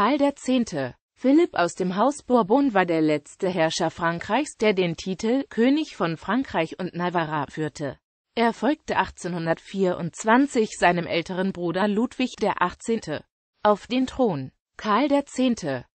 Karl X. Philipp aus dem Haus Bourbon war der letzte Herrscher Frankreichs, der den Titel König von Frankreich und Navarra führte. Er folgte 1824 seinem älteren Bruder Ludwig XVIII. auf den Thron. Karl X.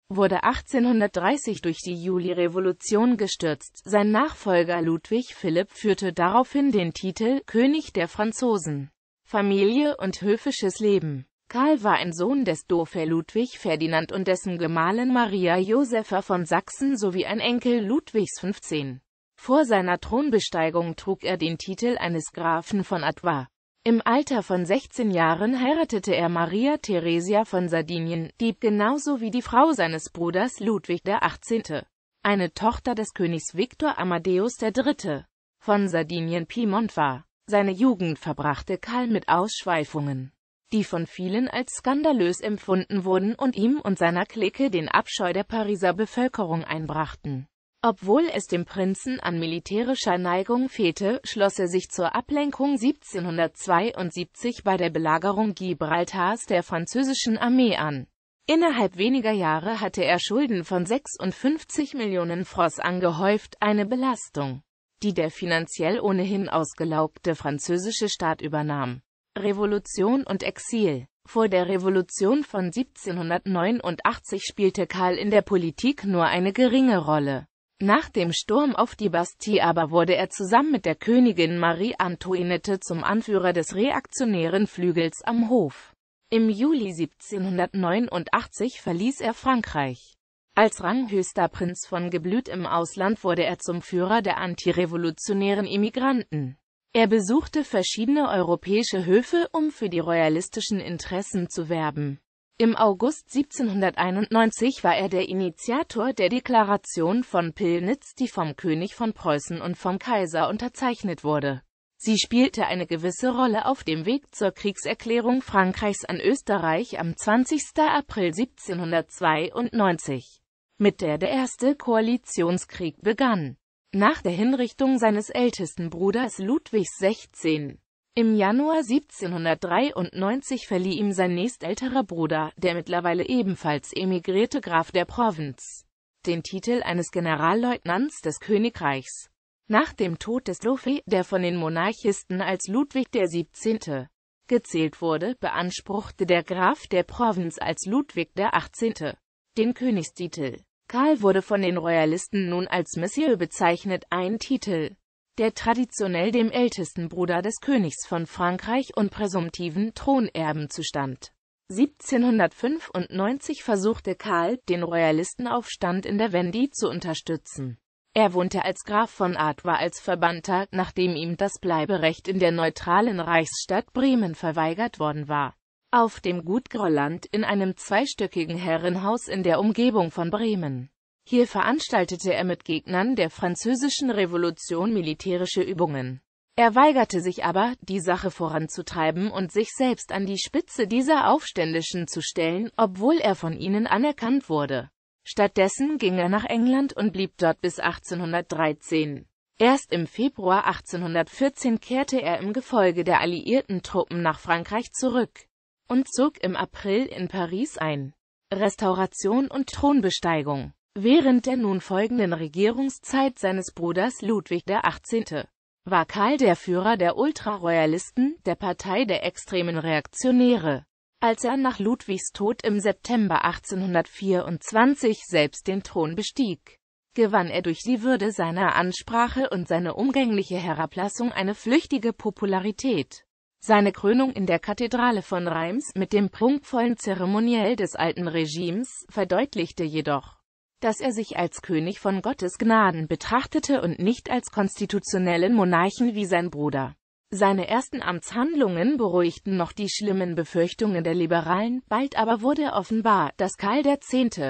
wurde 1830 durch die Juli-Revolution gestürzt, sein Nachfolger Ludwig Philipp führte daraufhin den Titel König der Franzosen. Familie und höfisches Leben Karl war ein Sohn des Dofer Ludwig Ferdinand und dessen Gemahlin Maria Josepha von Sachsen sowie ein Enkel Ludwigs XV. Vor seiner Thronbesteigung trug er den Titel eines Grafen von Adwa. Im Alter von 16 Jahren heiratete er Maria Theresia von Sardinien, die genauso wie die Frau seines Bruders Ludwig XVIII., eine Tochter des Königs Viktor Amadeus III. von Sardinien-Piemont war. Seine Jugend verbrachte Karl mit Ausschweifungen die von vielen als skandalös empfunden wurden und ihm und seiner Clique den Abscheu der Pariser Bevölkerung einbrachten. Obwohl es dem Prinzen an militärischer Neigung fehlte, schloss er sich zur Ablenkung 1772 bei der Belagerung Gibraltars der französischen Armee an. Innerhalb weniger Jahre hatte er Schulden von 56 Millionen Fros angehäuft, eine Belastung, die der finanziell ohnehin ausgelaugte französische Staat übernahm. Revolution und Exil Vor der Revolution von 1789 spielte Karl in der Politik nur eine geringe Rolle. Nach dem Sturm auf die Bastille aber wurde er zusammen mit der Königin Marie Antoinette zum Anführer des reaktionären Flügels am Hof. Im Juli 1789 verließ er Frankreich. Als ranghöchster Prinz von Geblüt im Ausland wurde er zum Führer der antirevolutionären Immigranten. Er besuchte verschiedene europäische Höfe, um für die royalistischen Interessen zu werben. Im August 1791 war er der Initiator der Deklaration von Pillnitz, die vom König von Preußen und vom Kaiser unterzeichnet wurde. Sie spielte eine gewisse Rolle auf dem Weg zur Kriegserklärung Frankreichs an Österreich am 20. April 1792, mit der der erste Koalitionskrieg begann. Nach der Hinrichtung seines ältesten Bruders Ludwigs 16. Im Januar 1793 verlieh ihm sein nächstälterer Bruder, der mittlerweile ebenfalls emigrierte Graf der Provinz, den Titel eines Generalleutnants des Königreichs. Nach dem Tod des Lofi, der von den Monarchisten als Ludwig der 17. gezählt wurde, beanspruchte der Graf der Provinz als Ludwig der 18. den Königstitel. Karl wurde von den Royalisten nun als Monsieur bezeichnet, ein Titel, der traditionell dem ältesten Bruder des Königs von Frankreich und präsumptiven Thronerben zustand. 1795 versuchte Karl, den Royalistenaufstand in der Wendy zu unterstützen. Er wohnte als Graf von Adwa als Verbannter, nachdem ihm das Bleiberecht in der neutralen Reichsstadt Bremen verweigert worden war auf dem Gut Grolland in einem zweistöckigen Herrenhaus in der Umgebung von Bremen. Hier veranstaltete er mit Gegnern der französischen Revolution militärische Übungen. Er weigerte sich aber, die Sache voranzutreiben und sich selbst an die Spitze dieser Aufständischen zu stellen, obwohl er von ihnen anerkannt wurde. Stattdessen ging er nach England und blieb dort bis 1813. Erst im Februar 1814 kehrte er im Gefolge der alliierten Truppen nach Frankreich zurück und zog im April in Paris ein. Restauration und Thronbesteigung Während der nun folgenden Regierungszeit seines Bruders Ludwig XVIII. war Karl der Führer der Ultraroyalisten, der Partei der extremen Reaktionäre. Als er nach Ludwigs Tod im September 1824 selbst den Thron bestieg, gewann er durch die Würde seiner Ansprache und seine umgängliche Herablassung eine flüchtige Popularität. Seine Krönung in der Kathedrale von Reims mit dem prunkvollen Zeremoniell des alten Regimes verdeutlichte jedoch, dass er sich als König von Gottes Gnaden betrachtete und nicht als konstitutionellen Monarchen wie sein Bruder. Seine ersten Amtshandlungen beruhigten noch die schlimmen Befürchtungen der Liberalen, bald aber wurde offenbar, dass Karl X.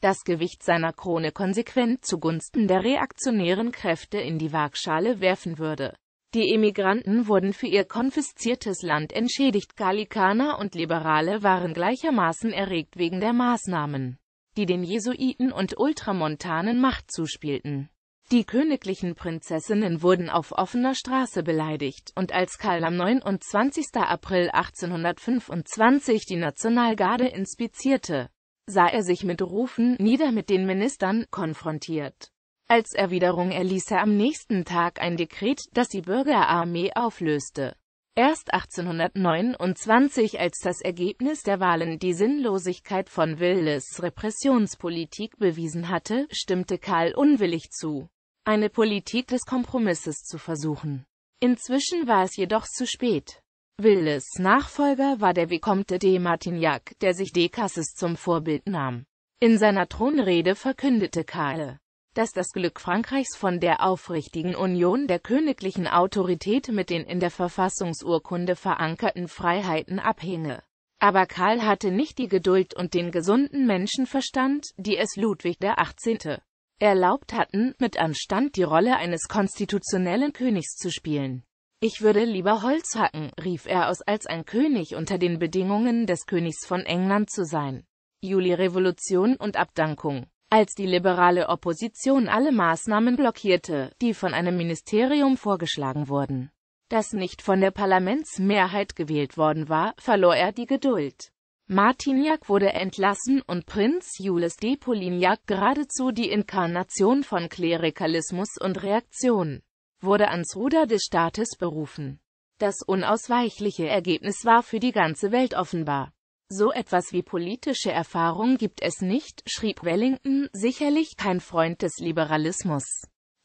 das Gewicht seiner Krone konsequent zugunsten der reaktionären Kräfte in die Waagschale werfen würde. Die Emigranten wurden für ihr konfisziertes Land entschädigt. Gallikaner und Liberale waren gleichermaßen erregt wegen der Maßnahmen, die den Jesuiten und Ultramontanen Macht zuspielten. Die königlichen Prinzessinnen wurden auf offener Straße beleidigt und als Karl am 29. April 1825 die Nationalgarde inspizierte, sah er sich mit Rufen «Nieder mit den Ministern» konfrontiert. Als Erwiderung erließ er am nächsten Tag ein Dekret, das die Bürgerarmee auflöste. Erst 1829, als das Ergebnis der Wahlen die Sinnlosigkeit von Willes Repressionspolitik bewiesen hatte, stimmte Karl unwillig zu, eine Politik des Kompromisses zu versuchen. Inzwischen war es jedoch zu spät. Willes Nachfolger war der Vicomte de Martignac, der sich de Cassis zum Vorbild nahm. In seiner Thronrede verkündete Karl, dass das Glück Frankreichs von der aufrichtigen Union der königlichen Autorität mit den in der Verfassungsurkunde verankerten Freiheiten abhinge. Aber Karl hatte nicht die Geduld und den gesunden Menschenverstand, die es Ludwig XVIII. erlaubt hatten, mit Anstand die Rolle eines konstitutionellen Königs zu spielen. Ich würde lieber Holz hacken, rief er aus, als ein König unter den Bedingungen des Königs von England zu sein. Juli Revolution und Abdankung als die liberale Opposition alle Maßnahmen blockierte, die von einem Ministerium vorgeschlagen wurden, das nicht von der Parlamentsmehrheit gewählt worden war, verlor er die Geduld. Martiniak wurde entlassen und Prinz Jules de Polignac geradezu die Inkarnation von Klerikalismus und Reaktion, wurde ans Ruder des Staates berufen. Das unausweichliche Ergebnis war für die ganze Welt offenbar. So etwas wie politische Erfahrung gibt es nicht, schrieb Wellington, sicherlich kein Freund des Liberalismus.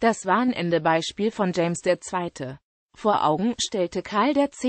Das Warnende-Beispiel von James II. Vor Augen stellte Karl X.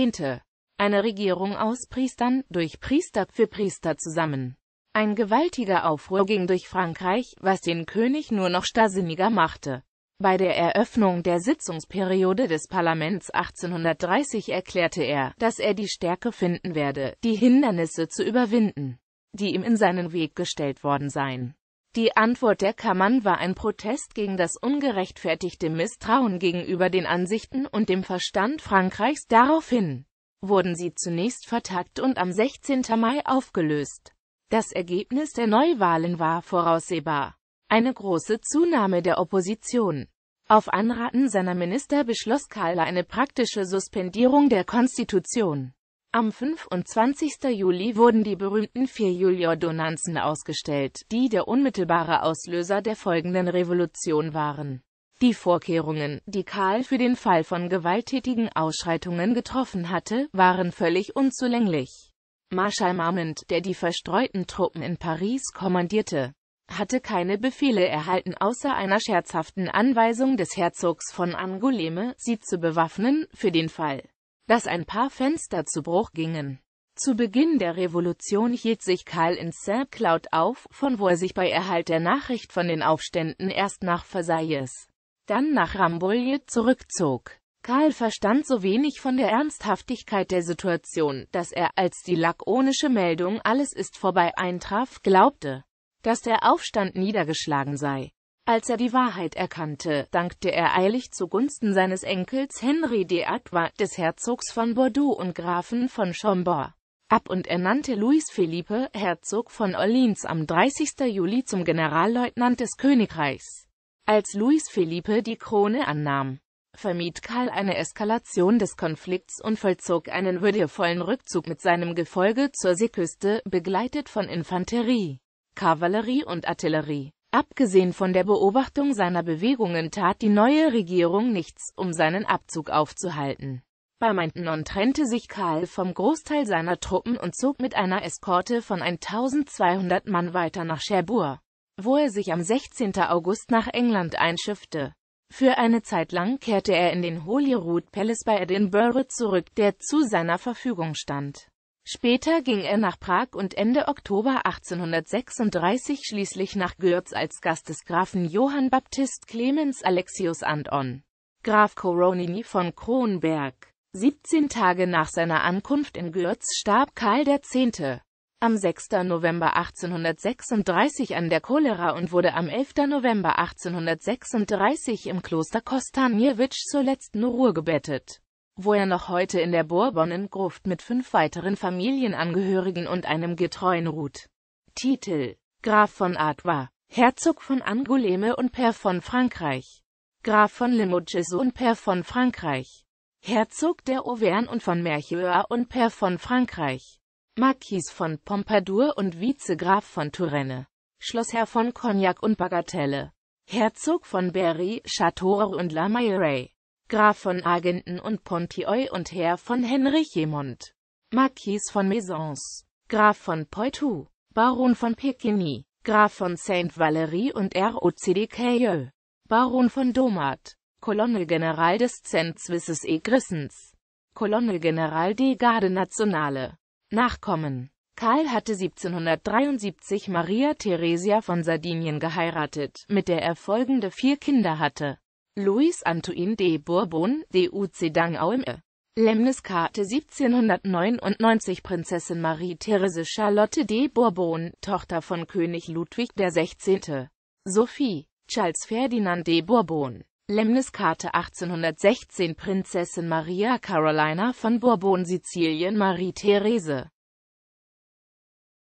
eine Regierung aus Priestern durch Priester für Priester zusammen. Ein gewaltiger Aufruhr ging durch Frankreich, was den König nur noch starrsinniger machte. Bei der Eröffnung der Sitzungsperiode des Parlaments 1830 erklärte er, dass er die Stärke finden werde, die Hindernisse zu überwinden, die ihm in seinen Weg gestellt worden seien. Die Antwort der Kammern war ein Protest gegen das ungerechtfertigte Misstrauen gegenüber den Ansichten und dem Verstand Frankreichs. Daraufhin wurden sie zunächst vertagt und am 16. Mai aufgelöst. Das Ergebnis der Neuwahlen war voraussehbar eine große Zunahme der Opposition. Auf Anraten seiner Minister beschloss Karl eine praktische Suspendierung der Konstitution. Am 25. Juli wurden die berühmten vier Juli-Ordonnanzen ausgestellt, die der unmittelbare Auslöser der folgenden Revolution waren. Die Vorkehrungen, die Karl für den Fall von gewalttätigen Ausschreitungen getroffen hatte, waren völlig unzulänglich. Marschall Marmont, der die verstreuten Truppen in Paris kommandierte, hatte keine Befehle erhalten außer einer scherzhaften Anweisung des Herzogs von Angoulême, sie zu bewaffnen, für den Fall, dass ein paar Fenster zu Bruch gingen. Zu Beginn der Revolution hielt sich Karl in saint Cloud auf, von wo er sich bei Erhalt der Nachricht von den Aufständen erst nach Versailles, dann nach Rambouillet zurückzog. Karl verstand so wenig von der Ernsthaftigkeit der Situation, dass er, als die lakonische Meldung »Alles ist vorbei« eintraf, glaubte, dass der Aufstand niedergeschlagen sei. Als er die Wahrheit erkannte, dankte er eilig zugunsten seines Enkels Henri de Artois, des Herzogs von Bordeaux und Grafen von Chambord, ab und ernannte Louis Philippe, Herzog von Orleans am 30. Juli zum Generalleutnant des Königreichs. Als Louis Philippe die Krone annahm, vermied Karl eine Eskalation des Konflikts und vollzog einen würdevollen Rückzug mit seinem Gefolge zur Seeküste, begleitet von Infanterie. Kavallerie und Artillerie. Abgesehen von der Beobachtung seiner Bewegungen tat die neue Regierung nichts, um seinen Abzug aufzuhalten. Bei Maintenon trennte sich Karl vom Großteil seiner Truppen und zog mit einer Eskorte von 1200 Mann weiter nach Cherbourg, wo er sich am 16. August nach England einschiffte. Für eine Zeit lang kehrte er in den Holyrood Palace bei Edinburgh zurück, der zu seiner Verfügung stand. Später ging er nach Prag und Ende Oktober 1836 schließlich nach Gürz als Gast des Grafen Johann Baptist Clemens Alexius Anton, Graf Koronini von Kronberg. 17 Tage nach seiner Ankunft in Gürz starb Karl X. am 6. November 1836 an der Cholera und wurde am 11. November 1836 im Kloster Kostaniewicz zur letzten Ruhe gebettet wo er noch heute in der Bourbonengruft mit fünf weiteren Familienangehörigen und einem Getreuen ruht. Titel Graf von Artois, Herzog von Angoulême und Pair von Frankreich, Graf von Limoges und Pair von Frankreich, Herzog der Auvergne und von Mercheur und Pair von Frankreich, Marquis von Pompadour und Vizegraf von Turenne. Schlossherr von Cognac und Bagatelle, Herzog von Berry, Châteauroux und La Mailleraie, Graf von Agenden und Pontioy und Herr von Henrichemont, Marquis von Maisons, Graf von Poitou, Baron von Pekini, Graf von Saint-Valery und ROCDK, Baron von Domat, Colonel-General des Zent-Swisses e Grissens, Colonel-General des Garde Nationale, Nachkommen. Karl hatte 1773 Maria Theresia von Sardinien geheiratet, mit der er folgende vier Kinder hatte. Louis Antoine de Bourbon, de DUC Dang-Aume. Lemniskarte 1799 Prinzessin Marie-Therese Charlotte de Bourbon, Tochter von König Ludwig XVI. Sophie, Charles Ferdinand de Bourbon. Lemniskarte 1816 Prinzessin Maria Carolina von Bourbon Sizilien Marie-Therese